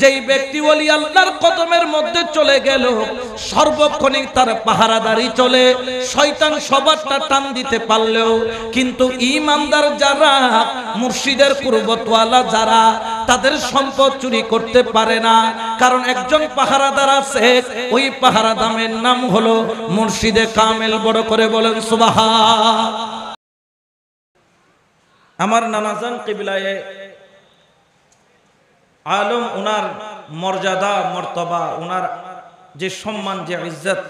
যেই ব্যক্তি ওলি আল্লাহর কদমের মধ্যে চলে গেল সর্বক্ষণিক তার পাহারাদারি চলে শয়তান সবারটা টান দিতে পারলেও কিন্তু ইমানদার যারা মুর্শিদের পূর্বতওয়ালা যারা তাদের সম্পদ চুরি করতে পারে না কারণ একজন পাহারাদার আছে ওই পাহারাদামের নাম হলো মুর্শিদে কামেল বড় করে বলেন সুবাহা আমার নানাজান কিবলায় আলম ওনার মর্যাদা মর্তবা ওনার যে সম্মান যে ইজ্জত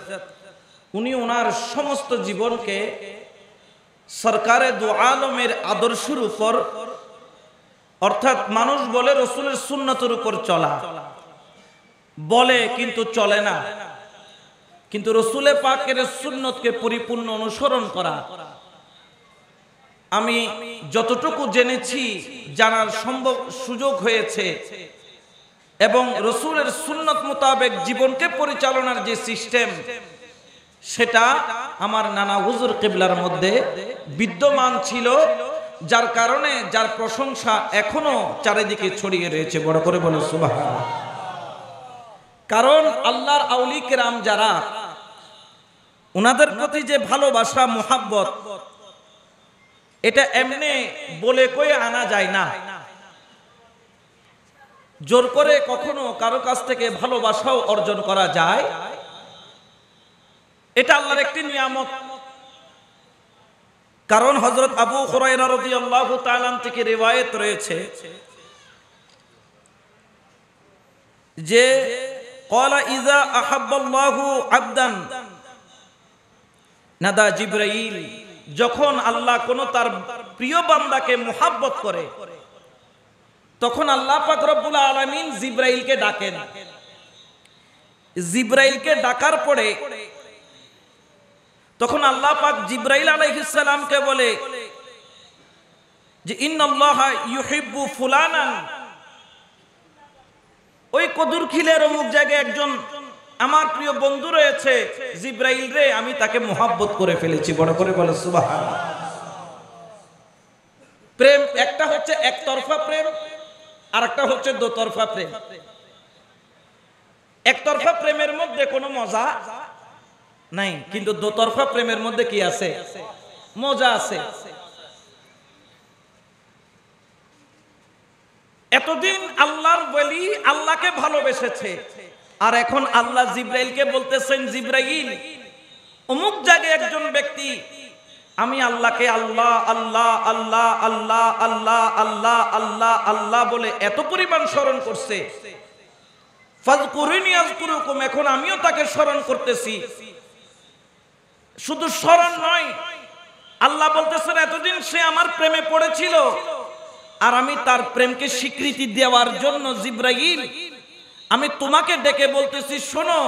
উনি ওনার সমস্ত জীবনকে সরকারে দু আলমের আদর্শের উপর অর্থাৎ মানুষ বলে রসুলের সুন্নতের উপর চলা বলে কিন্তু চলে না কিন্তু রসুলে পাকের সুন্নতকে পরিপূর্ণ অনুসরণ করা আমি যতটুকু জেনেছি জানার সম্ভব সুযোগ হয়েছে এবং রসুলের সুন্নত মোতাবেক জীবনকে পরিচালনার যে সিস্টেম সেটা আমার নানা হুজুর কেবলার মধ্যে বিদ্যমান ছিল যার কারণে যার প্রশংসা এখনো চারিদিকে ছড়িয়ে রয়েছে বড় করে বলে সুবাহ কারণ আল্লাহর আউলিক রাম যারা ওনাদের প্রতি যে ভালোবাসা মোহাব্বত এটা এমনি বলে কই আনা যায় না জোর করে কখনো কারো কাছ থেকে ভালোবাসাও অর্জন করা যায় এটা আল্লাহর একটি নিয়ামত কারণ হজরত আবু রাদিয়াল্লাহু তাআলা থেকে রিওয়ায়েত রয়েছে যে কলা ইজা আহাব্বাল্লাহু আবদান নাদা জিব্রাইল যখন আল্লাহ কোন তার প্রিয় বান্দাকে মোহাব্বত করে তখন আল্লাহ পাকরবুল রব্বুল আলমিন জিব্রাইলকে ডাকেন জিব্রাইলকে ডাকার পরে তখন আল্লাহ পাক জিব্রাইল আলাইহিসালামকে বলে যে ইন্নআল্লাহ ইউহিব্বু ফুলানান ওই কদুরখিলের অমুক জায়গায় একজন আমার প্রিয় বন্ধু রয়েছে জিব্রাইল রে আমি তাকে মোহাব্বত করে ফেলেছি বড় করে বলে সুবাহ প্রেম একটা হচ্ছে একতরফা প্রেম আর একটা হচ্ছে দোতরফা প্রেম একতরফা প্রেমের মধ্যে কোনো মজা নাই কিন্তু দোতরফা প্রেমের মধ্যে কি আছে মজা আছে এতদিন আল্লাহর বলি আল্লাহকে ভালোবেসেছে আর এখন আল্লাহ জিব্রাইলকে বলতেছেন জিব্রাইল অমুক জায়গায় একজন ব্যক্তি আমি আল্লাহকে আল্লাহ আল্লাহ আল্লাহ আল্লাহ আল্লাহ আল্লাহ আল্লাহ আল্লাহ বলে এত পরিমাণ স্মরণ করছে এখন আমিও তাকে স্মরণ করতেছি শুধু স্মরণ নয় আল্লাহ বলতেছেন এতদিন সে আমার প্রেমে পড়েছিল আর আমি তার প্রেমকে স্বীকৃতি দেওয়ার জন্য জিব্রাইল আমি তোমাকে ডেকে বলতেছি শোনো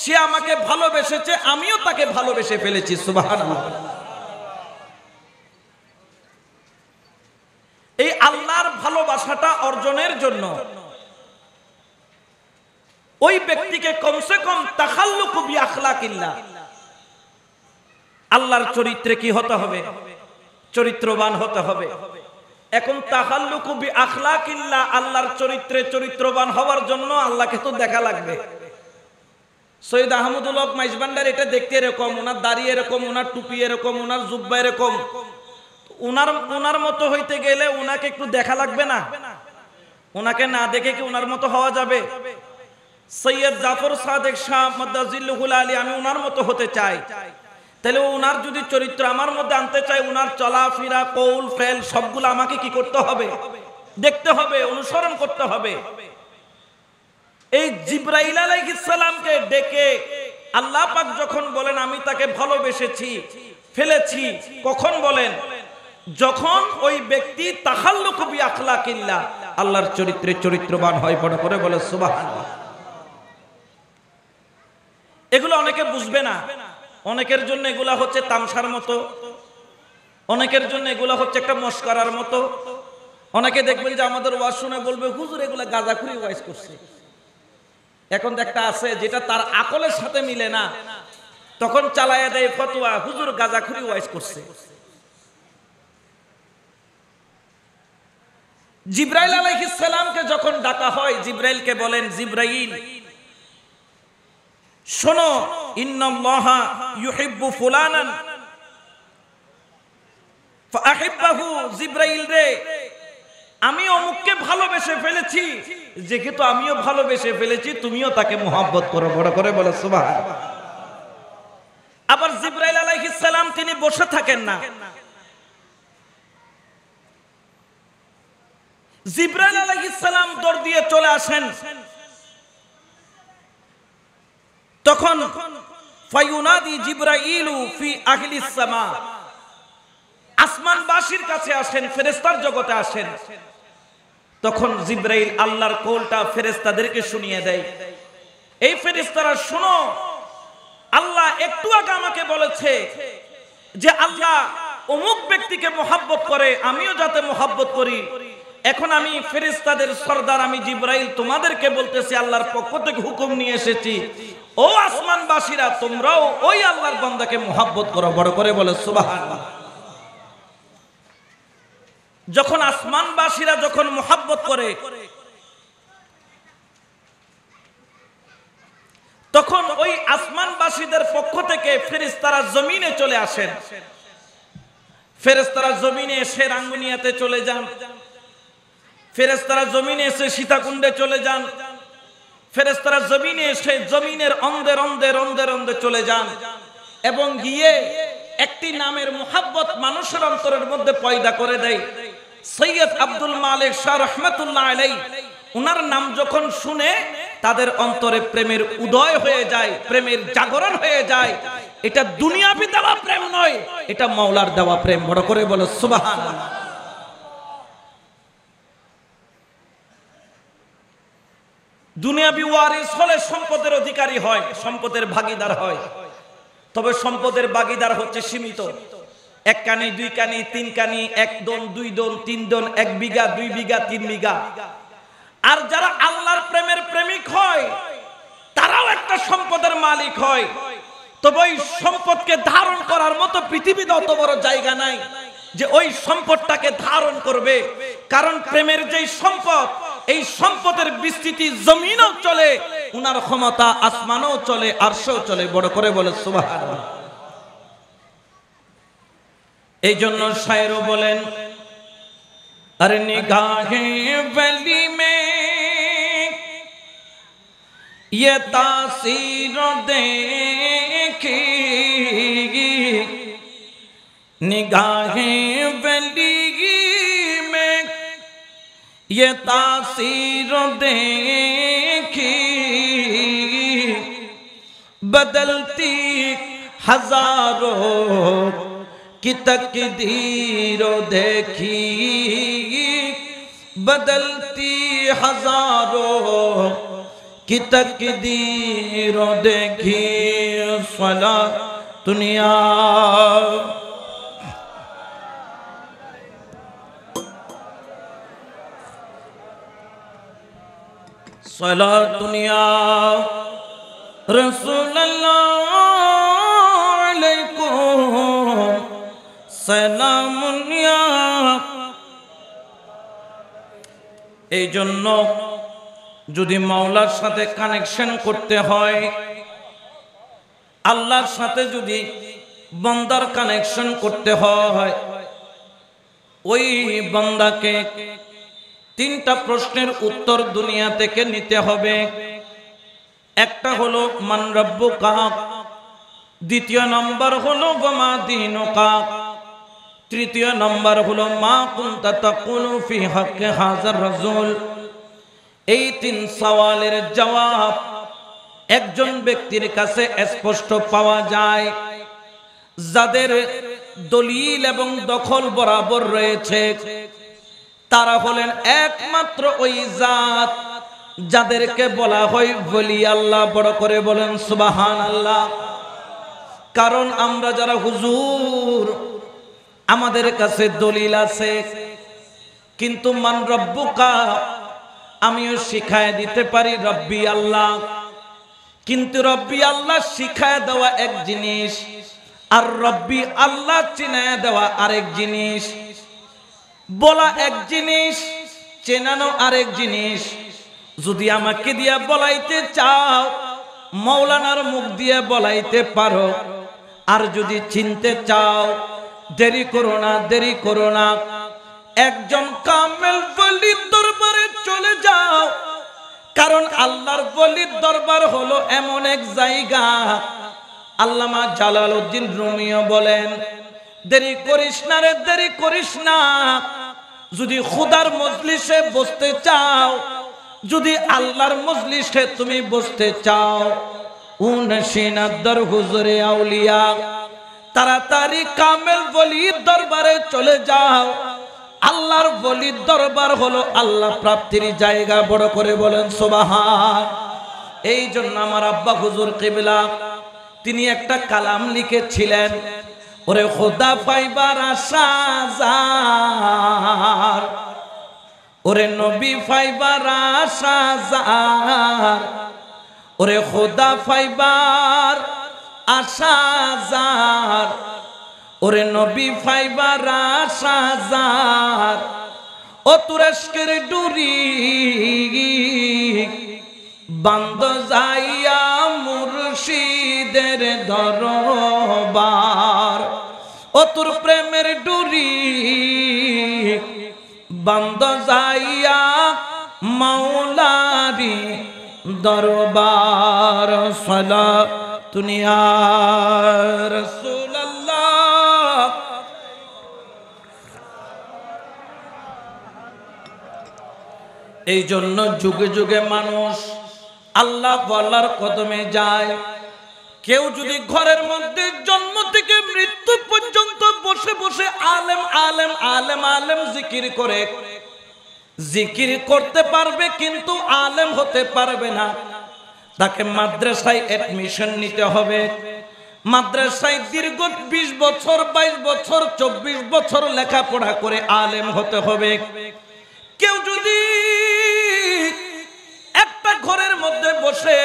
সে আমাকে ভালোবেসেছে আমিও তাকে ভালোবেসে ফেলেছি সুবাহ এই আল্লাহর ভালোবাসাটা অর্জনের জন্য ওই ব্যক্তিকে কমসে কম তাহাল্লু খুবই আখলা কিল্লা আল্লাহর চরিত্রে কি হতে হবে চরিত্রবান হতে হবে এখন তাহাল্লুকুবি আখলা কিল্লা আল্লাহর চরিত্রে চরিত্রবান হওয়ার জন্য আল্লাহকে তো দেখা লাগবে সৈয়দ আহমদুল্লাহ মাইজবান্ডার এটা দেখতে এরকম ওনার দাড়ি এরকম ওনার টুপি এরকম ওনার জুব্বা এরকম ওনার ওনার মতো হইতে গেলে ওনাকে একটু দেখা লাগবে না ওনাকে না দেখে কি ওনার মতো হওয়া যাবে সৈয়দ জাফর সাদেক শাহ মদাজিল্লুহুল আলী আমি ওনার মতো হতে চাই তাহলে উনার যদি চরিত্র আমার মধ্যে আনতে চাই উনার চলাফেরা কৌল ফেল সবগুলো আমাকে কি করতে হবে দেখতে হবে অনুসরণ করতে হবে এই জিব্রাইল আলাইসালামকে ডেকে আল্লাহ পাক যখন বলেন আমি তাকে ভালোবেসেছি ফেলেছি কখন বলেন যখন ওই ব্যক্তি তাহাল্লুক বি আখলাকিল্লা আল্লাহর চরিত্রে চরিত্রবান হয় পড়ে করে বলে সুবাহ এগুলো অনেকে বুঝবে না অনেকের জন্য এগুলা হচ্ছে তামসার মতো অনেকের জন্য এগুলা হচ্ছে একটা মস্করার মতো অনেকে দেখবেন যে আমাদের ওয়াশরুমে বলবে হুজুর এগুলা গাঁজাখুরি ওয়াইজ করছে এখন একটা আছে যেটা তার আকলের সাথে মিলে না তখন চালায়া দেয় ফতুয়া হুজুর গাঁজা গাঁজাখুরি ওয়াইজ করছে জিব্রাইল সালামকে যখন ডাকা হয় জিব্রাইলকে বলেন জিব্রাইল শোনো আমি অমুককে ভালোবেসে ফেলেছি যেহেতু আমিও ভালোবেসে ফেলেছি তুমিও তাকে মোহাব্বত করো বড় করে বলো সুবাহ আবার জিব্রাইল আলাইহিস সালাম তিনি বসে থাকেন না জিব্রাইল আলাইহিস সালাম দৌড় দিয়ে চলে আসেন তখন ফায়ুনাদি জিব্রাইলু ফি আহলিস সামা আসমানবাসীর কাছে আসেন ফেরেস্তার জগতে আসেন তখন জিব্রাইল আল্লাহর কোলটা ফেরেস্তাদেরকে শুনিয়ে দেয় এই ফেরেস্তারা শুনো আল্লাহ একটু আগে আমাকে বলেছে যে আল্লাহ অমুক ব্যক্তিকে মহাব্বত করে আমিও যাতে মোহাব্বত করি এখন আমি ফেরিস্তাদের সর্দার আমি জিব্রাইল তোমাদেরকে বলতেছি আল্লাহর পক্ষ থেকে হুকুম নিয়ে এসেছি ও আসমানবাসীরা তোমরাও ওই আল্লাহর বন্দাকে মোহাব্বত করো বড় করে বলে সুবাহ যখন আসমানবাসীরা যখন মোহাব্বত করে তখন ওই আসমানবাসীদের পক্ষ থেকে ফেরিস্তারা জমিনে চলে আসেন ফেরেস্তারা জমিনে এসে রাঙ্গুনিয়াতে চলে যান ফেরেস্তারা জমিনে এসে সীতাকুণ্ডে চলে যান ফেরেস্তারা জমিনে এসে জমিনের অন্ধে অন্ধে অন্ধে অন্ধে চলে যান এবং গিয়ে একটি নামের মোহাব্বত মানুষের অন্তরের মধ্যে পয়দা করে দেয় সৈয়দ আব্দুল মালিক শাহ রহমতুল্লাহ আলাই উনার নাম যখন শুনে তাদের অন্তরে প্রেমের উদয় হয়ে যায় প্রেমের জাগরণ হয়ে যায় এটা দুনিয়াবি দেওয়া প্রেম নয় এটা মাওলার দেওয়া প্রেম বড় করে বলো সুবাহ দুনিয়াবি ওয়ারিস হলে সম্পদের অধিকারী হয় সম্পদের ভাগিদার হয় তবে সম্পদের ভাগিদার হচ্ছে সীমিত এক কানি দুই কানি তিন কানি এক দন দুই দন তিন দন এক বিঘা দুই বিঘা তিন বিঘা আর যারা আল্লাহর প্রেমের প্রেমিক হয় তারাও একটা সম্পদের মালিক হয় তবে ওই সম্পদকে ধারণ করার মতো পৃথিবীতে অত বড় জায়গা নাই যে ওই সম্পদটাকে ধারণ করবে কারণ প্রেমের যেই সম্পদ এই সম্পদের বিস্তৃতি জমিনও চলে উনার ক্ষমতা আসমানও চলে আরশেও চলে বড় করে বলে সুবাহ এই জন্য সায়েরও বলেন আরে নিগাহে বলি মে ইয়ে তাসির দেখি নিগাহে یہ تاثیر دیکھی بدلتی ہزاروں کی تقدیر دیکھی بدلتی ہزاروں کی تقدیر دیکھی فلا دنیا صلاة يا رسول الله এই জন্য যদি মাওলার সাথে কানেকশন করতে হয় আল্লাহর সাথে যদি বন্দার কানেকশন করতে হয় ওই বন্দাকে তিনটা প্রশ্নের উত্তর দুনিয়া থেকে নিতে হবে একটা হলো মান রব্বু কাক দ্বিতীয় নম্বর হলো বমা দিন কাক তৃতীয় নম্বর হলো মা কুন্তা হকে হাজার রজুল এই তিন সওয়ালের জবাব একজন ব্যক্তির কাছে স্পষ্ট পাওয়া যায় যাদের দলিল এবং দখল বরাবর রয়েছে তারা হলেন একমাত্র ওই জাত যাদেরকে বলা হয় বলি আল্লাহ বড় করে বলেন সুবাহান আল্লাহ কারণ আমরা যারা হুজুর আমাদের কাছে দলিল আছে কিন্তু মান রব্বুকা আমিও শিখায় দিতে পারি রব্বি আল্লাহ কিন্তু রব্বি আল্লাহ শিখায় দেওয়া এক জিনিস আর রব্বি আল্লাহ চিনায় দেওয়া আরেক জিনিস বলা এক জিনিস চেনানো আরেক জিনিস যদি আমাকে দিয়া বলাইতে চাও মৌলানার মুখ দিয়ে বলাইতে পারো আর যদি চিনতে চাও দেরি করো না দেরি করো না একজন কামেল বলির দরবারে চলে যাও কারণ আল্লাহর বলির দরবার হলো এমন এক জায়গা আল্লামা জালাল উদ্দিন রুমিও বলেন দেরি করিস না রে দেরি করিস না যদি খুদার মজলিসে বসতে চাও যদি আল্লাহর মজলিসে তুমি বসতে চাও উনসিনাদ্দর হুজুরে আউলিয়া তাড়াতাড়ি কামেল বলির দরবারে চলে যাও আল্লাহর বলির দরবার হলো আল্লাহ প্রাপ্তির জায়গা বড় করে বলেন সোবাহার এই জন্য আমার আব্বা হুজুর কেবলা তিনি একটা কালাম লিখেছিলেন ওরে খোদা পাইবার আশা ওরে নবী পাইবার আশা ওরে খোদা পাইবার আশা ওরে নবী ফাইবার আশা ও তুরস্কের ডুরি বান্দ যাইয়া মুর্শিদের ধরবা অতুর প্রেমের ডুরি বান্দ যাইয়া মাওলারি দরবার সলা তুনিয়ার এই জন্য যুগে যুগে মানুষ আল্লাহ বলার কদমে যায় কেউ যদি ঘরের মধ্যে জন্ম থেকে মৃত্যু পর্যন্ত বসে বসে আলেম আলেম আলেম আলেম জিকির করে জিকির করতে পারবে কিন্তু আলেম হতে পারবে না তাকে মাদ্রাসায় অ্যাডমিশন নিতে হবে মাদ্রাসায় দীর্ঘ বিশ বছর বাইশ বছর চব্বিশ বছর লেখাপড়া করে আলেম হতে হবে কেউ যদি একটা ঘরের মধ্যে বসে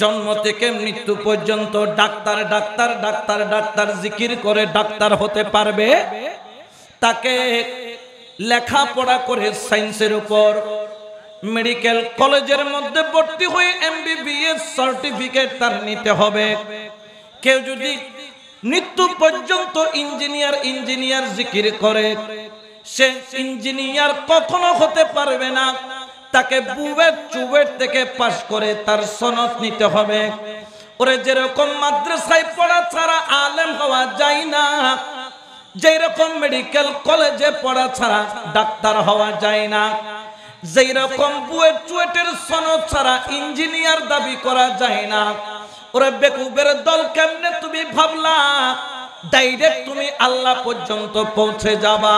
জন্ম থেকে মৃত্যু পর্যন্ত ডাক্তার ডাক্তার ডাক্তার ডাক্তার জিকির করে ডাক্তার হতে পারবে তাকে লেখাপড়া করে সায়েন্সের উপর মেডিকেল কলেজের মধ্যে ভর্তি হয়ে এমবিবিএস সার্টিফিকেট তার নিতে হবে কেউ যদি মৃত্যু পর্যন্ত ইঞ্জিনিয়ার ইঞ্জিনিয়ার জিকির করে সে ইঞ্জিনিয়ার কখনো হতে পারবে না তাকে বুয়েট চুয়েট থেকে পাশ করে তার সনদ নিতে হবে ওরে যেরকম মাদ্রাসায় পড়া ছাড়া আলেম হওয়া যায় না যেরকম মেডিকেল কলেজে পড়া ছাড়া ডাক্তার হওয়া যায় না যেরকম বুয়েট চুয়েটের সনদ ছাড়া ইঞ্জিনিয়ার দাবি করা যায় না ওরে বেকুবের দল কেমনে তুমি ভাবলা ডাইরেক্ট তুমি আল্লাহ পর্যন্ত পৌঁছে যাবা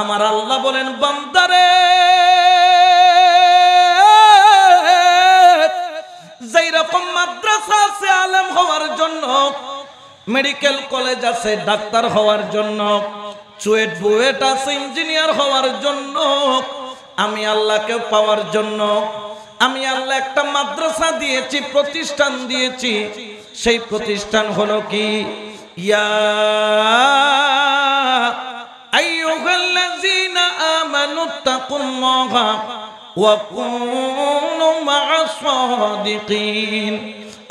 আমার আল্লাহ বলেন বান্দারে যেই মাদ্রাসা আছে আলেম হওয়ার জন্য মেডিকেল কলেজ আছে ডাক্তার হওয়ার জন্য চুয়েট বুয়েট আছে ইঞ্জিনিয়ার হওয়ার জন্য আমি আল্লাহকে পাওয়ার জন্য আমি আল্লাহ একটা মাদ্রাসা দিয়েছি প্রতিষ্ঠান দিয়েছি সেই প্রতিষ্ঠান হলো কি ইয়া আইয়ুহাল্লাযীনা আমানুত্তাকুল্লাহা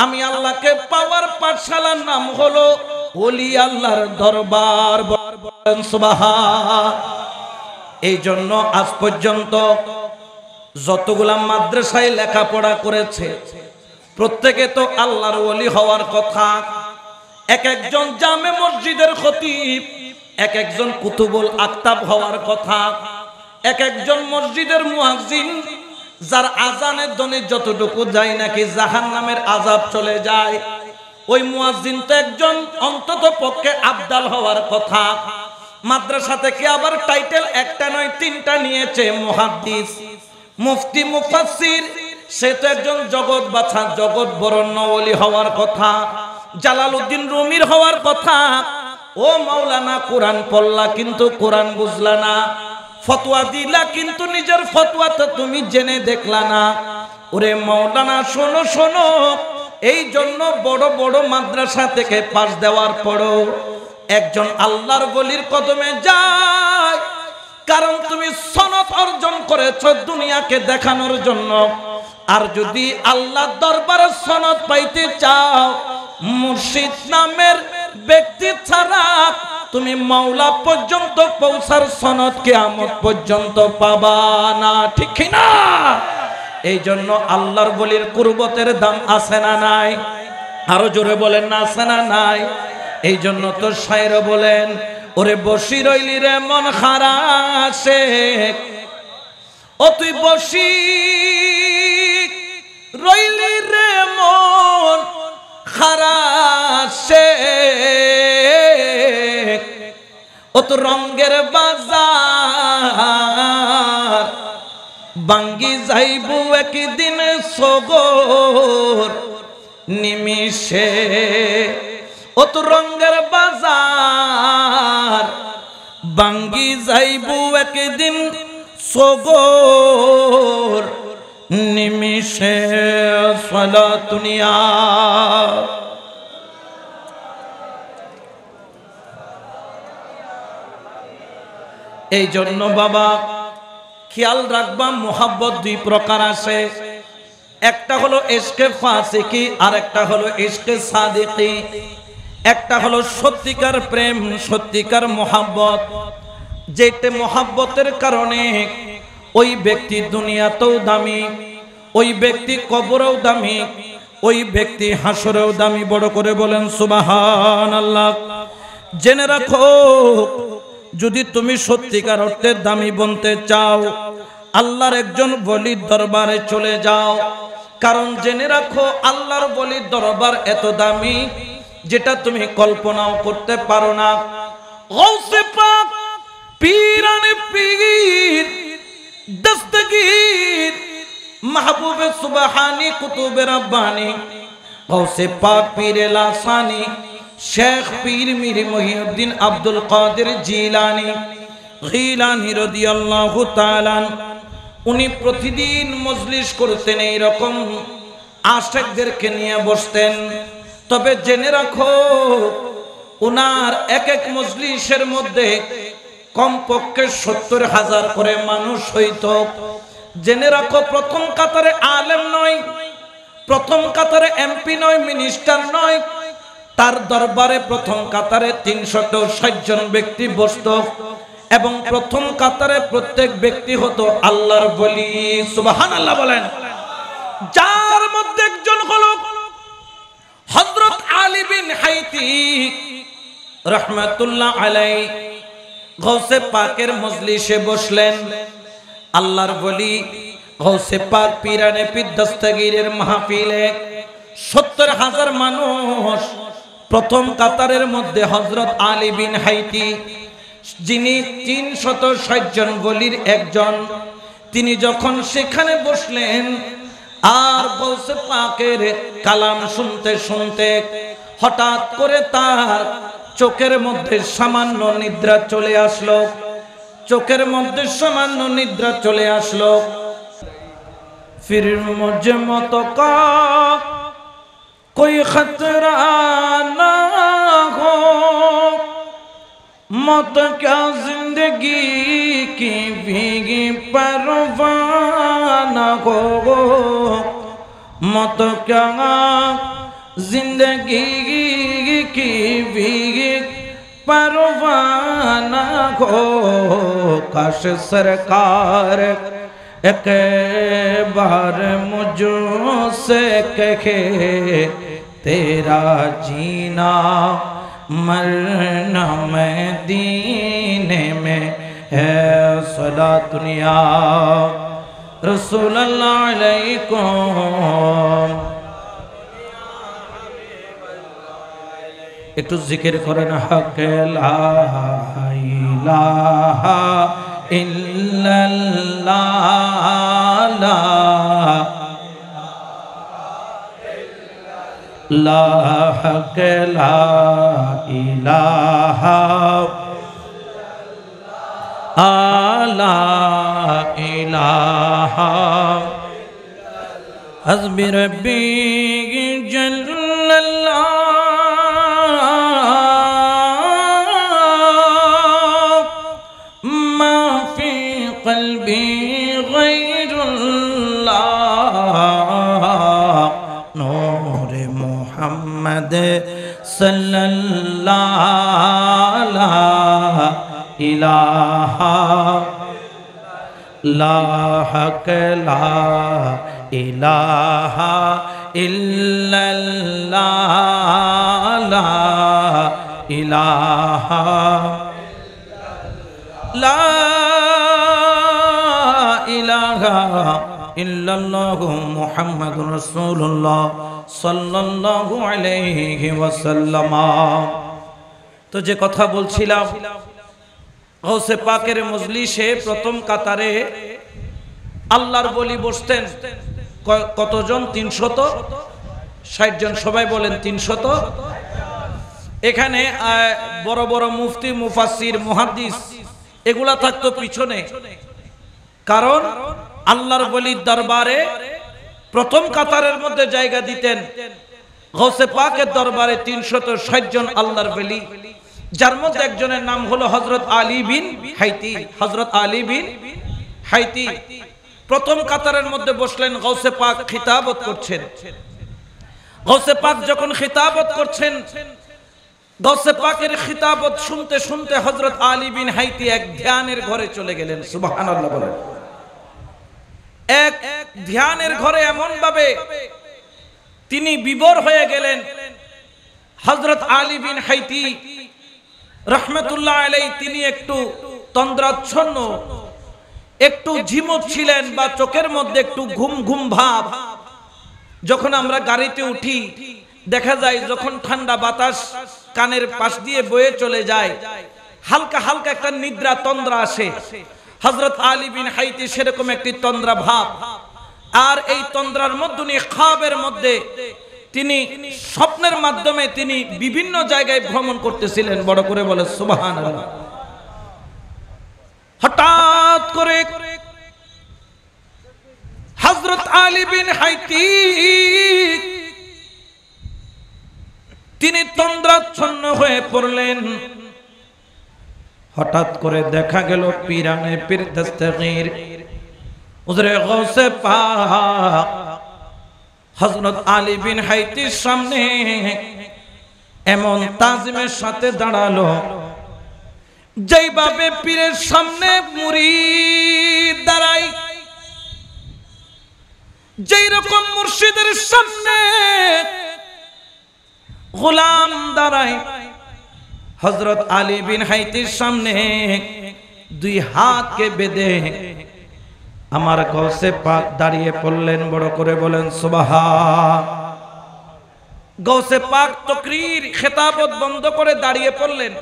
আমি আল্লাহকে পাওয়ার পাঠশালার নাম হলো অলি আল্লাহর দরবার এই জন্য আজ পর্যন্ত যতগুলা মাদ্রাসায় লেখাপড়া করেছে প্রত্যেকে তো আল্লাহর অলি হওয়ার কথা এক একজন জামে মসজিদের খতিব এক একজন কুতুবুল আক্তাব হওয়ার কথা এক একজন মসজিদের মুহাজিন যার আজানের দনে যতটুকু যায় নাকি জাহান নামের আজাব চলে যায় ওই মুয়াজিন তো একজন অন্তত পক্ষে আবদাল হওয়ার কথা মাদ্রাসা থেকে আবার টাইটেল একটা নয় তিনটা নিয়েছে মহাদিস মুফতি মুফাসির সে তো একজন জগৎ বাছা জগৎ বরণ্য অলি হওয়ার কথা জালাল উদ্দিন রুমির হওয়ার কথা ও মাওলানা কোরআন পড়লা কিন্তু কোরআন বুঝলা না ফতোয়া দিলা কিন্তু নিজের ফতোয়া তো তুমি জেনে দেখলা না ওরে মৌলানা শোনো শোনো এই জন্য বড় বড় মাদ্রাসা থেকে পাশ দেওয়ার পরও একজন আল্লাহর গলির কদমে যায় কারণ তুমি সনদ অর্জন করেছ দুনিয়াকে দেখানোর জন্য আর যদি আল্লাহ দরবারে সনদ পাইতে চাও মুর্শিদ নামের ব্যক্তি ছাড়া তুমি মাওলা পর্যন্ত পৌঁছার সনদ আমত পর্যন্ত পাবা না ঠিক না এই জন্য আল্লাহর বলির কুরবতের দাম আছে না নাই আরো জোরে বলেন না আছে না নাই এই জন্য তো শায়ের বলেন ওরে বসি রইলি রে মন খারাসে ও তুই বসি রইলি রে মন খারাসে কত রঙ্গের বাজার বাঙ্গি যাইব একদিন সগর নিমিশে অত রঙ্গের বাজার বাঙ্গি যাইব একদিন সগর নিমিশে সলা তুনিয়া এই জন্য বাবা খেয়াল রাখবা মোহাব্বত দুই প্রকার আছে একটা হলো ইশকে ফাসিকি আর একটা হলো ইশকে সাদিকি একটা হলো সত্যিকার প্রেম সত্যিকার মোহাব্বত যেটা মোহাব্বতের কারণে ওই ব্যক্তি দুনিয়াতেও দামি ওই ব্যক্তি কবরেও দামি ওই ব্যক্তি হাসরেও দামি বড় করে বলেন সুবাহান আল্লাহ জেনে রাখো যদি তুমি সত্যিকার অর্থে দামি বনতে চাও আল্লাহর একজন বলির দরবারে চলে যাও কারণ জেনে রাখো আল্লাহর বলির দরবার এত দামি যেটা তুমি কল্পনাও করতে পারো না মাহবুবে সুবাহানি কুতুবের আব্বানি গৌসে পাক পীরে লাসানি শেখ পীর মির মহিউদ্দিন আব্দুল কাদের জিলানি গিলানি রাদিয়াল্লাহু তাআলা উনি প্রতিদিন মজলিস করতেন এই রকম আশেকদেরকে নিয়ে বসতেন তবে জেনে রাখো উনার এক এক মজলিসের মধ্যে কমপক্ষে সত্তর হাজার করে মানুষ হইত জেনে রাখো প্রথম কাতারে আলেম নয় প্রথম কাতারে এমপি নয় মিনিস্টার নয় তার দরবারে প্রথম কাতারে তিনশত ষাট জন ব্যক্তি বসত এবং প্রথম কাতারে প্রত্যেক ব্যক্তি হতো আল্লাহর বলি সুবাহান আল্লাহ বলেন যার মধ্যে একজন হল হজরত আলী বিন হাইতি রহমাতুল্লাহ আলাই গৌসে পাকের মজলিসে বসলেন আল্লাহর বলি গৌসে পাক পিরানে পিদ্দস্তগীরের মাহফিলে সত্তর হাজার মানুষ প্রথম কাতারের মধ্যে হজরত আলী বিন হাইতি যিনি তিনশত শত জন গলির একজন তিনি যখন সেখানে বসলেন আর বলছে পাকের কালাম শুনতে শুনতে হঠাৎ করে তার চোখের মধ্যে সামান্য নিদ্রা চলে আসলো চোখের মধ্যে সামান্য নিদ্রা চলে আসলো ফির মজে মতো কক کوئی خطرہ نہ ہو موت کیا زندگی کی بھیگی پروانہ ہو موت کیا زندگی کی بھیگی کی ہو کاش سرکار ایک بار مجھ سے کہے تیرا جینا مرنا میں دین میں ہے صلاة دنیا رسول اللہ علیکم ایک تو ذکر کرنا حق لا الہ لا لا ہلا علا ہا علا ہا ہزبر بیل محمد صلی سن لا حق لا الہ الا اللہ لا الہ لا الہ তো যে কথা বলছিলাম গৌসে পাকের মজলিসে প্রথম কাতারে আল্লাহর বলি বসতেন কতজন তিনশত ষাট জন সবাই বলেন তিনশত এখানে বড় বড় মুফতি মুফাসির মুহাদ্দিস এগুলা থাকতো পিছনে কারণ আল্লাহর বলির দরবারে প্রথম কাতারের মধ্যে জায়গা দিতেন গৌসে পাকের দরবারে তিনশত ষাট জন আল্লাহর বলি যার মধ্যে একজনের নাম হলো হজরত আলী বিন হাইতি হজরত আলী বিন হাইতি প্রথম কাতারের মধ্যে বসলেন গৌসে পাক খিতাবত করছেন গৌসে পাক যখন খিতাবত করছেন গৌসে পাকের খিতাবত শুনতে শুনতে হজরত আলী বিন হাইতি এক ধ্যানের ঘরে চলে গেলেন সুবাহ বলেন এক ধ্যানের ঘরে এমন ভাবে তিনি বিবর হয়ে গেলেন হজরত আলী বিন হাইতি রহমতুল্লাহ আলাই তিনি একটু তন্দ্রাচ্ছন্ন একটু ঝিমুক ছিলেন বা চোখের মধ্যে একটু ঘুম ঘুম ভাব যখন আমরা গাড়িতে উঠি দেখা যায় যখন ঠান্ডা বাতাস কানের পাশ দিয়ে বয়ে চলে যায় হালকা হালকা একটা নিদ্রা তন্দ্রা আসে হজরত আলী বিন হাইতি সেরকম একটি তন্দ্রা ভাব আর এই তন্দ্রার মধ্যে নিয়ে খাবের মধ্যে তিনি স্বপ্নের মাধ্যমে তিনি বিভিন্ন জায়গায় ভ্রমণ করতেছিলেন বড় করে বলে সুবাহান হঠাৎ করে হজরত আলী বিন হাইতি তিনি তন্দ্রাচ্ছন্ন হয়ে পড়লেন হঠাৎ করে দেখা গেল পিরানে পীর দস্তগীর উজরে গৌসে পাক হযরত আলী বিন হাইতির সামনে এমন তাজিমের সাথে দাঁড়ালো যেইভাবে পীরের সামনে মুড়ি দাঁড়াই যেই রকম মুর্শিদের সামনে গোলাম দাঁড়ায় হজরত আলী বিন হাইতির সামনে দুই হাতকে বেঁধে আমার গসে পাক দাঁড়িয়ে পড়লেন বড় করে বলেন সুবাহা গৌসে পাক তকরির খেতাবত বন্ধ করে দাঁড়িয়ে পড়লেন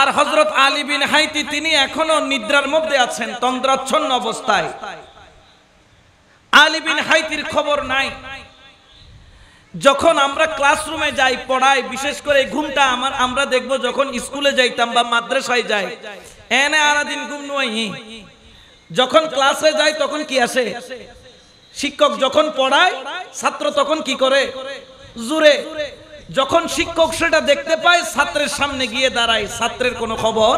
আর হজরত আলী বিন হাইতি তিনি এখনো নিদ্রার মধ্যে আছেন তন্দ্রাচ্ছন্ন অবস্থায় আলী বিন হাইতির খবর নাই যখন আমরা ক্লাসরুমে যাই পড়াই বিশেষ করে ঘুমটা আমার আমরা দেখব যখন স্কুলে যাইতাম বা মাদ্রাসায় যাই এনে দিন ঘুম নয় যখন ক্লাসে যাই তখন কি আসে শিক্ষক যখন পড়ায় ছাত্র তখন কি করে জুরে যখন শিক্ষক সেটা দেখতে পায় ছাত্রের সামনে গিয়ে দাঁড়ায় ছাত্রের কোনো খবর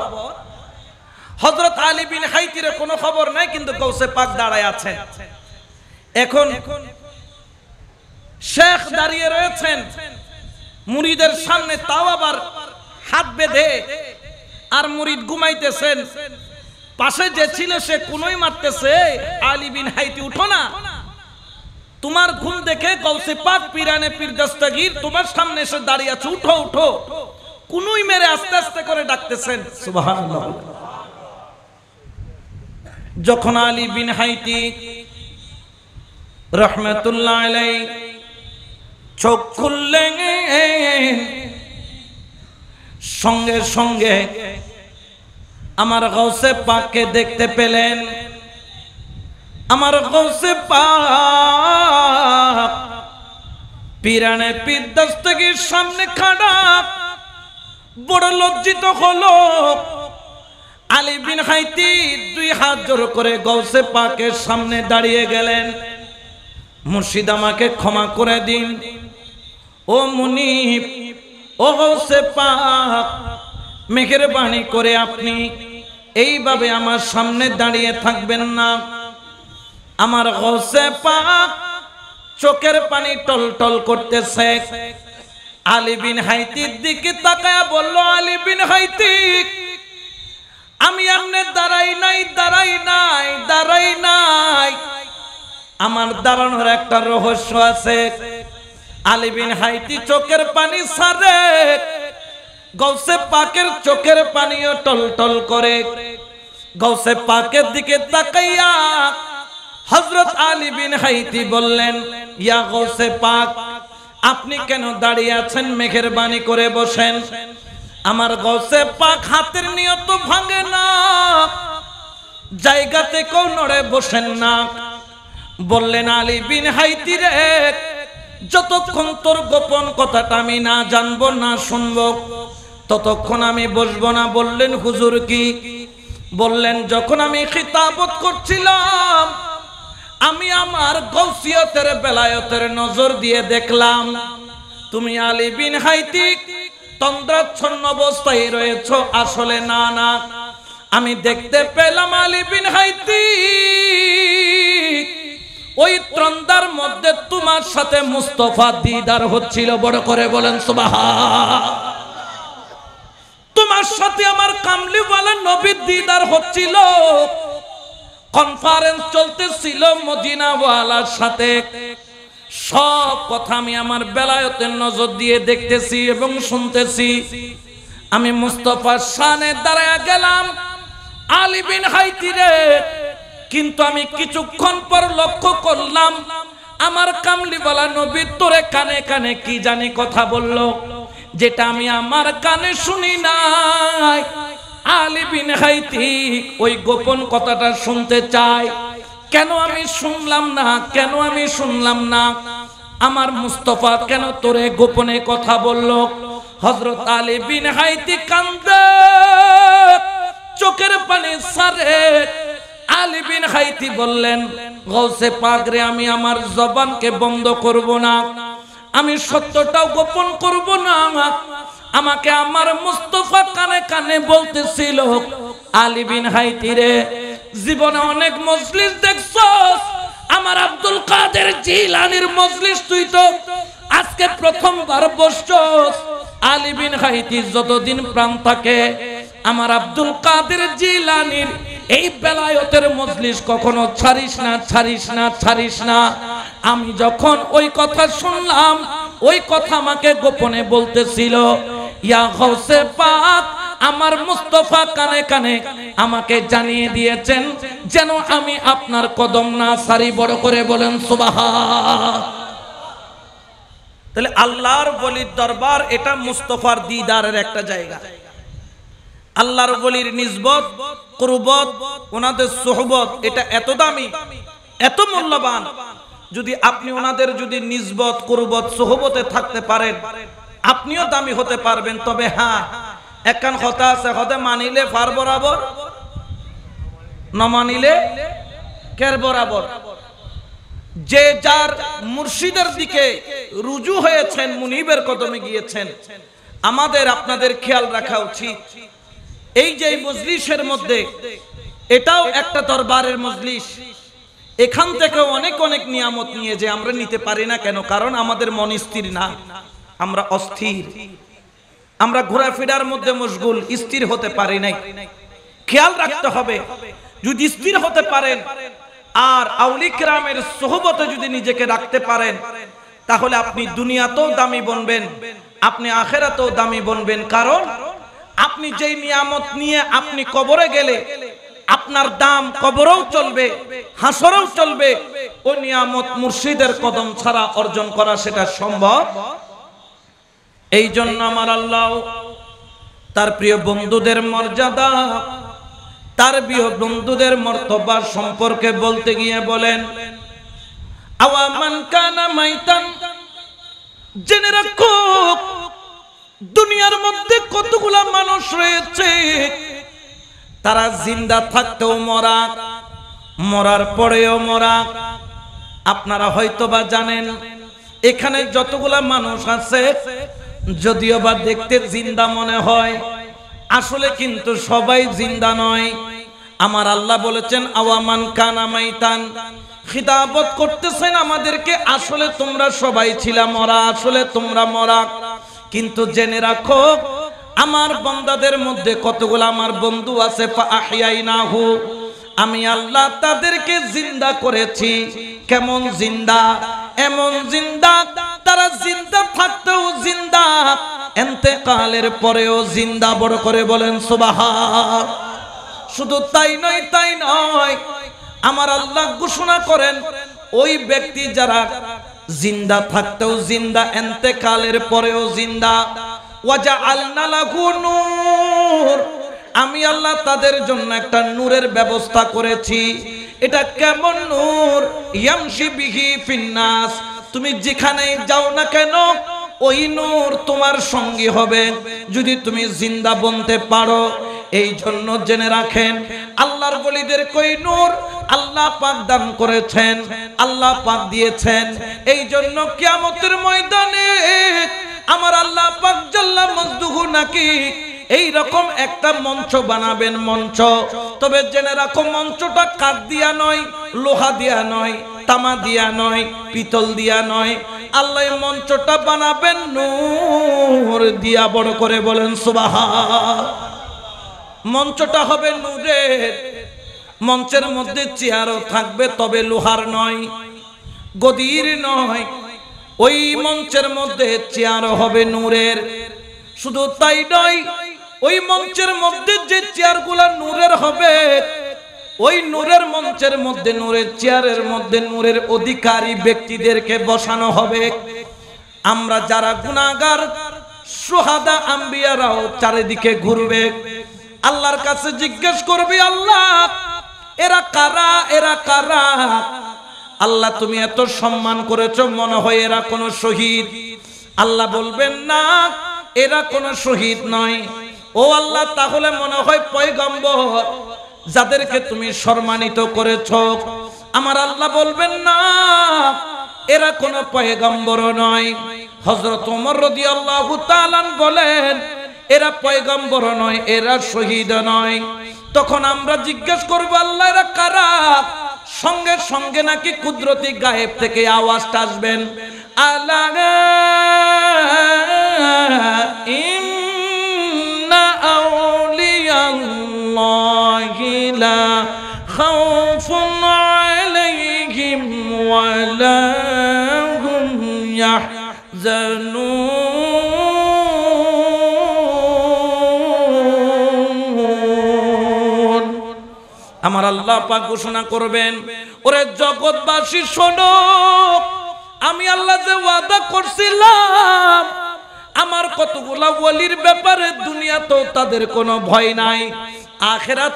হজরত আলী বিন হাইতির কোনো খবর নাই কিন্তু কৌসে পাক দাঁড়ায় এখন এখন শেখ দাঁড়িয়ে রয়েছেন মুড়িদের সামনে তাও আবার হাত বেঁধে আর মুরিদ ঘুমাইতেছেন পাশে যে ছিল সে কোনোই মারতেছে আলী বিন হাইতি উঠো না তোমার ঘুম দেখে গৌসে পাক পিরানে পীর দস্তগীর তোমার সামনে এসে দাঁড়িয়ে আছে উঠো উঠো কোনোই মেরে আস্তে আস্তে করে ডাকতেছেন সুবহানাল্লাহ যখন আলী বিন হাইতি রহমাতুল্লাহ আলাইহি চোখ খুললে সঙ্গে সঙ্গে আমার গৌসে পাককে দেখতে পেলেন আমার গৌসে পাক পিরানে পিদ্দাস থেকে সামনে খারাপ বড় লজ্জিত হলো আলী বিন হাইতি দুই হাত জোর করে গৌসে পাকের সামনে দাঁড়িয়ে গেলেন মুর্শিদ আমাকে ক্ষমা করে দিন ও মুনিব ও সে পাক মেহেরবানি করে আপনি এইভাবে আমার সামনে দাঁড়িয়ে থাকবেন না আমার হোসে পাক চোখের পানি টল টল করতেছে আলিবিন হাইতির দিকে তাকায় বলল আলিবিন হাইতিক আমি আমনে দাঁড়াই নাই দাঁড়াই নাই দাঁড়াই নাই আমার দাঁড়ানোর একটা রহস্য আছে আলিবিন হাইতি চোখের পানি সারে গৌসে পাকের চোখের পানিও টল টল করে গৌসে পাকের দিকে তাকাইয়া হজরত আলিবিন হাইতি বললেন ইয়া গৌসে পাক আপনি কেন দাঁড়িয়ে আছেন মেঘের করে বসেন আমার গৌসে পাক হাতের নিয়ত ভাঙে না জায়গাতে কেউ নড়ে বসেন না বললেন আলিবিন হাইতি রে যতক্ষণ তোর গোপন কথাটা আমি না জানবো না শুনবো ততক্ষণ আমি বসবো না বললেন হুজুর কি বললেন যখন আমি খিতাবত করছিলাম আমি আমার গৌসিয়তের বেলায়তের নজর দিয়ে দেখলাম তুমি আলী বিন হাইতিক তন্দ্রাচ্ছন্ন অবস্থায় রয়েছ আসলে না না আমি দেখতে পেলাম আলী বিন হাইতিক ওই ত্রন্দার মধ্যে তোমার সাথে মুস্তফা দিদার হচ্ছিল বড় করে বলেন সুবাহা তোমার সাথে আমার কামলিওয়ালা নবী দিদার হচ্ছিল কনফারেন্স চলতেছিল মদিনাওয়ালার সাথে সব কথা আমি আমার বেলায়তের নজর দিয়ে দেখতেছি এবং শুনতেছি আমি মুস্তফার সানে দাঁড়ায় গেলাম আলিবিন হাইতিরে কিন্তু আমি কিছুক্ষণ পর লক্ষ্য করলাম আমার বলা নবী তোরে কানে কানে কি জানি কথা বলল যেটা আমি আমার কানে শুনি নাই আলী বিন হাইতি ওই গোপন কথাটা শুনতে চাই কেন আমি শুনলাম না কেন আমি শুনলাম না আমার মুস্তফা কেন তোরে গোপনে কথা বলল হজরত আলী বিন হাইতি কান্দ চোখের পানি সারে আলী বিন হাইতি বললেন গৌসে পাগরে আমি আমার জবানকে বন্ধ করব না আমি সত্যটাও গোপন করব না আমাকে আমার মুস্তফা কানে কানে বলতেছিল আলী বিন হাইতি রে জীবনে অনেক মজলিস দেখছস আমার আব্দুল কাদের জিলানির মজলিস তুই তো আজকে প্রথমবার বসছস আলী বিন হাইতি যতদিন প্রাণ থাকে আমার আব্দুল কাদের জিলানির এই বেলায়তের মজলিস কখনো ছাড়িস না ছাড়িস না ছাড়িস না আমি যখন ওই কথা শুনলাম ওই কথা আমাকে গোপনে বলতেছিল ইয়া হৌসে পাক আমার মুস্তফা কানে কানে আমাকে জানিয়ে দিয়েছেন যেন আমি আপনার কদম না সারি বড় করে বলেন সুবাহা তাহলে আল্লাহর বলির দরবার এটা মুস্তফার দিদারের একটা জায়গা আল্লাহর বলির নিজবত কুরবত ওনাদের সোহবত এটা এত দামি এত মূল্যবান যদি আপনি ওনাদের যদি নিজবত কুরবত সোহবতে থাকতে পারেন আপনিও দামি হতে পারবেন তবে হ্যাঁ একখান কথা আছে হতে মানিলে ফার বরাবর না মানিলে কের বরাবর যে যার মুর্শিদের দিকে রুজু হয়েছেন মুনিবের কদমে গিয়েছেন আমাদের আপনাদের খেয়াল রাখা উচিত এই যে মজলিসের মধ্যে এটাও একটা দরবারের মজলিস এখান থেকে অনেক অনেক নিয়ামত নিয়ে যে আমরা নিতে পারি না কেন কারণ আমাদের মন স্থির না আমরা অস্থির আমরা ঘোরাফেরার মধ্যে মশগুল স্থির হতে পারি নাই খেয়াল রাখতে হবে যদি স্থির হতে পারেন আর আউলিকরামের সোহবতে যদি নিজেকে রাখতে পারেন তাহলে আপনি দুনিয়াতেও দামি বনবেন আপনি আখেরাতেও দামি বনবেন কারণ আপনি যেই নিয়ামত নিয়ে আপনি কবরে গেলে আপনার দাম কবরেও চলবে হাসরেও চলবে ও নিয়ামত মুর্শিদের কদম ছাড়া অর্জন করা সেটা সম্ভব এই জন্য আমার আল্লাহ তার প্রিয় বন্ধুদের মর্যাদা তার প্রিয় বন্ধুদের মর্তবা সম্পর্কে বলতে গিয়ে বলেন আওয়ামান কানা মাইতান জেনে রাখো দুনিয়ার মধ্যে কতগুলা মানুষ রয়েছে তারা জিন্দা থাকতেও মরা মরার পরেও মরা আপনারা হয়তো বা জানেন এখানে যতগুলা মানুষ আছে যদিও বা দেখতে জিন্দা মনে হয় আসলে কিন্তু সবাই জিন্দা নয় আমার আল্লাহ বলেছেন আওয়ামান কানামাইতান খিতাবত করতেছেন আমাদেরকে আসলে তোমরা সবাই ছিলা মরা আসলে তোমরা মরা কিন্তু জেনে রাখো আমার বন্দাদের মধ্যে কতগুলো আমার বন্ধু আছে আমি আল্লাহ তাদেরকে জিন্দা করেছি কেমন জিন্দা এমন জিন্দা তারা জিন্দা থাকতেও জিন্দা এতেকালের পরেও জিন্দা বড় করে বলেন সুবাহা শুধু তাই নয় তাই নয় আমার আল্লাহ ঘোষণা করেন ওই ব্যক্তি যারা জিন্দা থাকতেও জিন্দা এন্তেকালের পরেও জিন্দা ওয়াজা আল্লা লাগু আমি আল্লাহ তাদের জন্য একটা নূরের ব্যবস্থা করেছি এটা কেমন নূর ইয়ামশি বিহি ফিন্নাস তুমি যেখানেই যাও না কেন ওই নূর তোমার সঙ্গী হবে যদি তুমি জিন্দা বনতে পারো এই জন্য জেনে রাখেন আল্লাহর বলিদের কই নূর আল্লাহ পাক দান করেছেন আল্লাহ পাক দিয়েছেন এই জন্য কিয়ামতের ময়দানে আমার আল্লাহ পাক জাল্লা মজদুহু নাকি এই রকম একটা মঞ্চ বানাবেন মঞ্চ তবে জেনে রাখো মঞ্চটা কাঠ দিয়া নয় লোহা দিয়া নয় তামা দিয়া নয় পিতল দিয়া নয় আল্লাহ মঞ্চটা বানাবেন নূর দিয়া বড় করে বলেন সুবাহা মঞ্চটা হবে নূরের মঞ্চের মধ্যে চেয়ারও থাকবে তবে লোহার নয় গদির নয় ওই মঞ্চের মধ্যে চেয়ারও হবে নূরের শুধু তাই নয় ওই মঞ্চের মধ্যে যে চেয়ারগুলা নূরের হবে ওই নূরের মঞ্চের মধ্যে নূরের চেয়ারের মধ্যে নূরের অধিকারী ব্যক্তিদেরকে বসানো হবে আমরা যারা গুণাগার সোহাদা আম্বিয়ারাও চারিদিকে ঘুরবে আল্লাহর কাছে জিজ্ঞেস করবি আল্লাহ এরা কারা এরা কারা আল্লাহ তুমি এত সম্মান করেছো মনে হয় এরা কোনো শহীদ আল্লাহ বলবেন না এরা কোনো শহীদ নয় ও আল্লাহ তাহলে মনে হয় পয়গম্বর যাদেরকে তুমি সম্মানিত করেছ আমার আল্লাহ বলবেন না এরা কোনো পয়গম্বর নয় হজরত ওমর রদি আল্লাহ বলেন এরা পয়গম্বর নয় এরা শহীদ নয় তখন আমরা জিজ্ঞেস করবো আল্লাহ এরা কারা সঙ্গে সঙ্গে নাকি কুদরতি গায়েব থেকে আওয়াজটা আসবেন আল্লাহ ইন্না আউলিয়াল্লাহি আমার আল্লাহ পাক ঘোষণা করবেন ওরে জগৎবাসী শোনো আমি আল্লাহ যে ওয়াদা করছিলাম আমার কতগুলা ওলির ব্যাপারে দুনিয়া তো তাদের কোনো ভয় নাই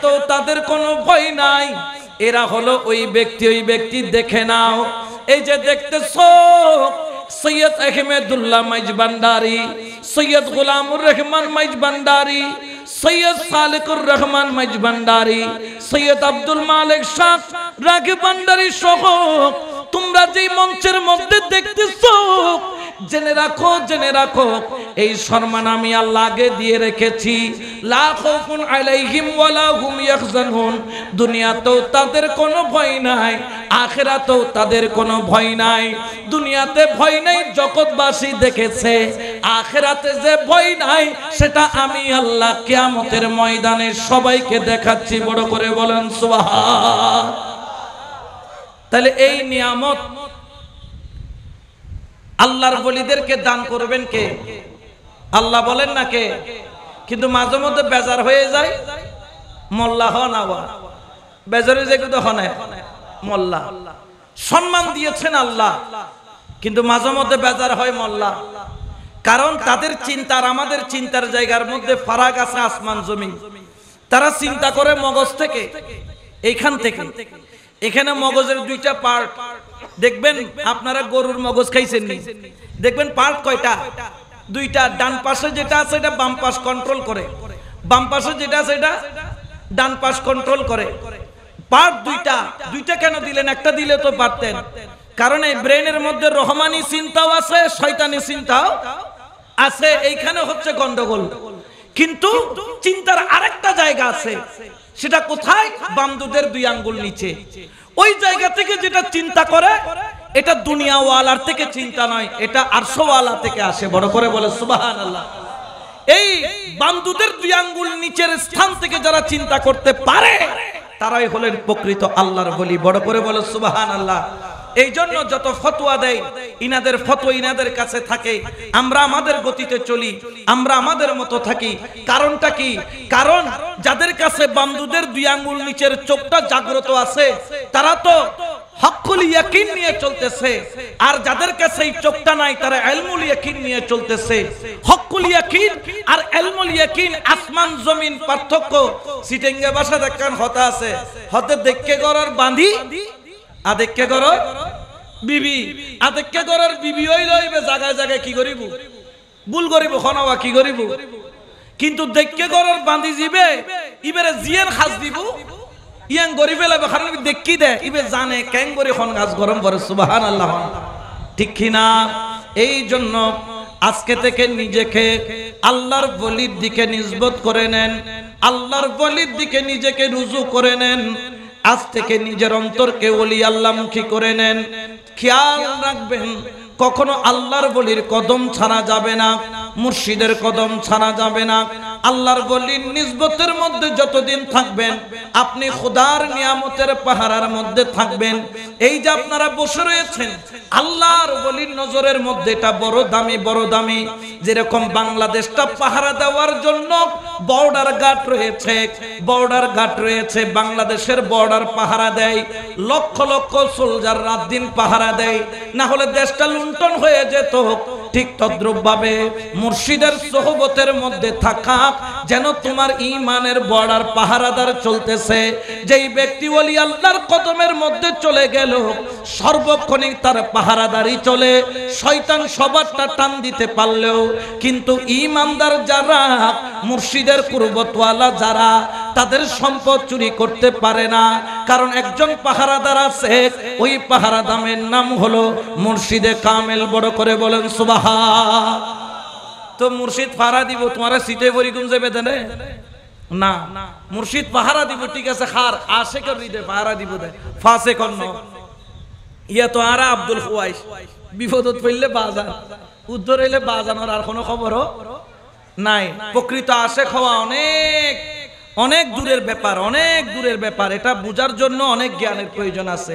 তো তাদের কোনো ভয় নাই এরা হলো ওই ব্যক্তি ওই ব্যক্তি দেখে নাও এই যে দেখতেছ সৈয়দ আহমেদুল্লাহ মাইজ বান্ডারি সৈয়দ গোলামুর রহমান মাইজ বান্ডারি সৈয়দ সালেকুর রহমান মাইজ ভান্ডারী সৈয়দ আব্দুল মালিক শাহ রাগি ভান্ডারী সহ তোমরা যে মঞ্চের মধ্যে দেখতেছ জেনে রাখো জেনে রাখো এই সম্মান আমি আল্লাহকে দিয়ে রেখেছি লাখুন আলাইহিম ওয়ালা হুম ইয়াহজানুন দুনিয়াতেও তাদের কোনো ভয় নাই আখেরাতেও তাদের কোনো ভয় নাই দুনিয়াতে ভয় নাই জগৎবাসী দেখেছে আখেরাতে যে ভয় নাই সেটা আমি আল্লাহ কিয়ামতের ময়দানে সবাইকে দেখাচ্ছি বড় করে বলেন সুবহান তাহলে এই নিয়ামত আল্লাহর বলিদেরকে দান করবেন কে আল্লাহ বলেন না কে কিন্তু মাঝে মধ্যে বেজার হয়ে যায় মোল্লা হন আবার বেজারে যে কিন্তু হনে মোল্লা সম্মান দিয়েছেন আল্লাহ কিন্তু মাঝে মধ্যে বেজার হয় মোল্লা কারণ তাদের চিন্তার আমাদের চিন্তার জায়গার মধ্যে ফারাক আছে আসমান জমি তারা চিন্তা করে মগজ থেকে এইখান থেকে এখানে মগজের দুইটা পার্ট দেখবেন আপনারা গরুর মগজ খাইছেন দেখবেন পার্ট কয়টা দুইটা ডান পাশে যেটা আছে এটা বাম পাশ কন্ট্রোল করে বাম পাশে যেটা আছে এটা ডান পাশ কন্ট্রোল করে পার্ট দুইটা দুইটা কেন দিলেন একটা দিলে তো পারতেন কারণ এই ব্রেনের মধ্যে রহমানি চিন্তাও আছে শয়তানি চিন্তাও আছে এইখানে হচ্ছে গন্ডগোল কিন্তু চিন্তার আরেকটা জায়গা আছে সেটা কোথায় বামদুদের দুই আঙ্গুল নিচে ওই জায়গা থেকে যেটা চিন্তা করে এটা দুনিয়াওয়ালার থেকে চিন্তা নয় এটা আরশোওয়ালা থেকে আসে বড় করে বলে সুবাহান আল্লাহ এই বান্ধুদের দুই আঙ্গুল নিচের স্থান থেকে যারা চিন্তা করতে পারে তারাই হলেন প্রকৃত আল্লাহর বলি বড় করে বলে সুবাহান আল্লাহ এই জন্য যত ফতোয়া দেয় ইনাদের ফতো ইনাদের কাছে থাকে আমরা আমাদের গতিতে চলি আমরা আমাদের মতো থাকি কারণটা কি কারণ যাদের কাছে বান্ধুদের দুই আঙ্গুল নিচের চোখটা জাগ্রত আছে তারা তো আর যাদের কাছে চোখটা নাই তারা নিয়ে চলতেছে আর আসমান জমিন পার্থক্য বাসা দেখান হতা আছে হতে দেখকে গড়ার বাঁধি আদেককে গড় বিবি আতেকে করার বিবি লইবে জায়গায় জায়গায় কি করিব ভুল করিব খনাওয়া কি করিব কিন্তু দেখকে করার বাঁধি জিবে ইবেরে জিয়ের খাস দিব ইয়াং গরি ফেলাবে কারণ দেখি দে ইবে জানে ক্যাং করে খন গাছ গরম করে সুবাহান আল্লাহ ঠিক না এই জন্য আজকে থেকে নিজেকে আল্লাহর বলির দিকে নিজবত করে নেন আল্লাহর বলির দিকে নিজেকে রুজু করে নেন আজ থেকে নিজের অন্তরকে ওলি আল্লাহমুখী করে নেন খেয়াল রাখবেন কখনো আল্লাহর বলির কদম ছাড়া যাবে না মুর্শিদের কদম ছাড়া যাবে না আল্লাহর গলির নিজবতের মধ্যে যতদিন থাকবেন আপনি খোদার নিয়ামতের পাহারার মধ্যে থাকবেন এই যে আপনারা বসে রয়েছেন আল্লাহর গলির নজরের মধ্যে এটা বড় দামি বড় দামি যেরকম বাংলাদেশটা পাহারা দেওয়ার জন্য বর্ডার গার্ড রয়েছে বর্ডার গার্ড রয়েছে বাংলাদেশের বর্ডার পাহারা দেয় লক্ষ লক্ষ সোলজার রাত দিন পাহারা দেয় না হলে দেশটা লুণ্ঠন হয়ে যেত ঠিক ভাবে মুর্শিদের সোহবতের মধ্যে থাকা যেন তোমার ইমানের বর্ডার পাহারাদার চলতেছে যেই ব্যক্তি বলি আল্লাহর কদমের মধ্যে চলে গেল সর্বক্ষণিক তার পাহারাদারি চলে শয়তান সবারটা টান দিতে পারলেও কিন্তু ইমানদার যারা মুর্শিদের পূর্বতওয়ালা যারা তাদের সম্পদ চুরি করতে পারে না কারণ একজন পাহারাদার আছে ওই পাহারাদামের নাম হলো মুর্শিদে কামেল বড় করে বলেন সুবাহা তো মুর্শিদ ফারা দিব তোমার সিটে ভরি গুম যাবে দেনে না মুর্শিদ পাহারা দিব ঠিক আছে খার আসে করবি দে পাহারা দিব দে ফাঁসে কন্ন ইয়া তো আরা আব্দুল খুয়াইশ বিপদত পড়লে বাজার উদ্ধর হইলে বাজানোর আর কোনো খবরও নাই প্রকৃত আসে খাওয়া অনেক অনেক দূরের ব্যাপার অনেক দূরের ব্যাপার এটা বুঝার জন্য অনেক জ্ঞানের প্রয়োজন আছে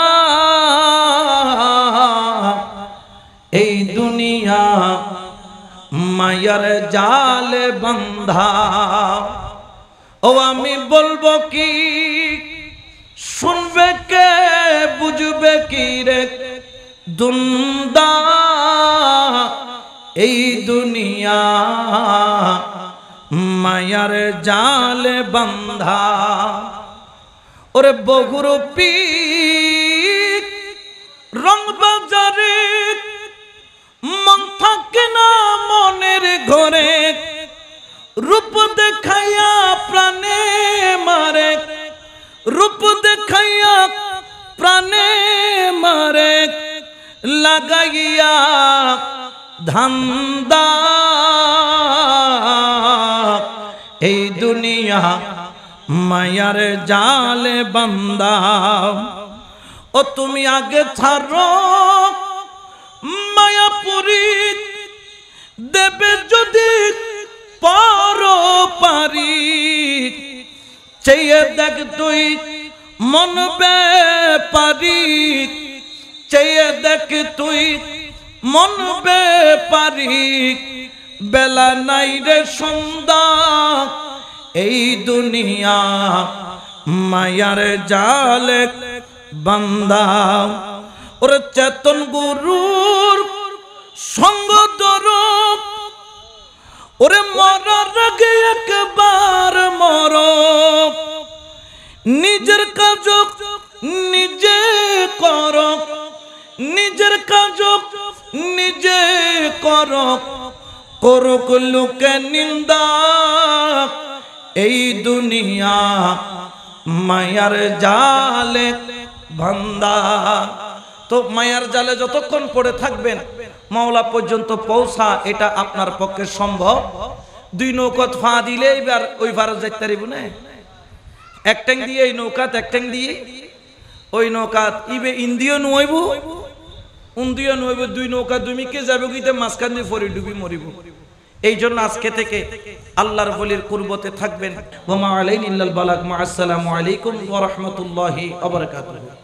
মায়ার জালে বন্ধা ও আমি বলবো কি শুনবে কে বুঝবে কি রে দুন্দা এই দুনিয়া মায়ার জালে বন্ধা ওরে বগুর পি রং বাজারে মন থাকে না মনের ঘরে রূপ দেখাইয়া প্রাণে মারে রূপ দেখাইয়া প্রাণে মারে লাগাইয়া ধান্দা এই দুনিয়া মায়ার জালে বান্দা ও তুমি আগে ছাড়ো মায়াপুরী দেবে যদি পর পারি চেয়ে দেখ তুই মন পারি চেয়ে দেখ তুই মন পারি বেলা নাই রে সন্ধ্যা এই দুনিয়া মায়ার জালে বান্দা ওর চেতন গুরুর সঙ্গ ওরে মরার আগে একবার মর নিজের কাজ নিজে কর নিজের কাজ নিজে কর করুক লোকে নিন্দা এই দুনিয়া মায়ার জালে ভান্দা তো মায়ার জালে যতক্ষণ পড়ে থাকবেন মাওলা পর্যন্ত পৌঁছা এটা আপনার পক্ষে সম্ভব দুই নৌকত ফা দিলে এবার ওই ভারত যাইতে পারিব না এক ট্যাং দিয়ে এই নৌকাত এক ট্যাং দিয়ে ওই নৌকাত ইবে ইন্দিও নুয়াইব উন্দিও নইব দুই নৌকা দুমিকে যাবে গিতে মাঝখান দিয়ে ফরি ডুবি মরিব এই জন্য আজকে থেকে আল্লাহর বলির কুরবতে থাকবেন ওমা আলাইন ইল্লাল বালাক মা আসসালামু আলাইকুম ওয়া রাহমাতুল্লাহি ওয়া বারাকাতুহু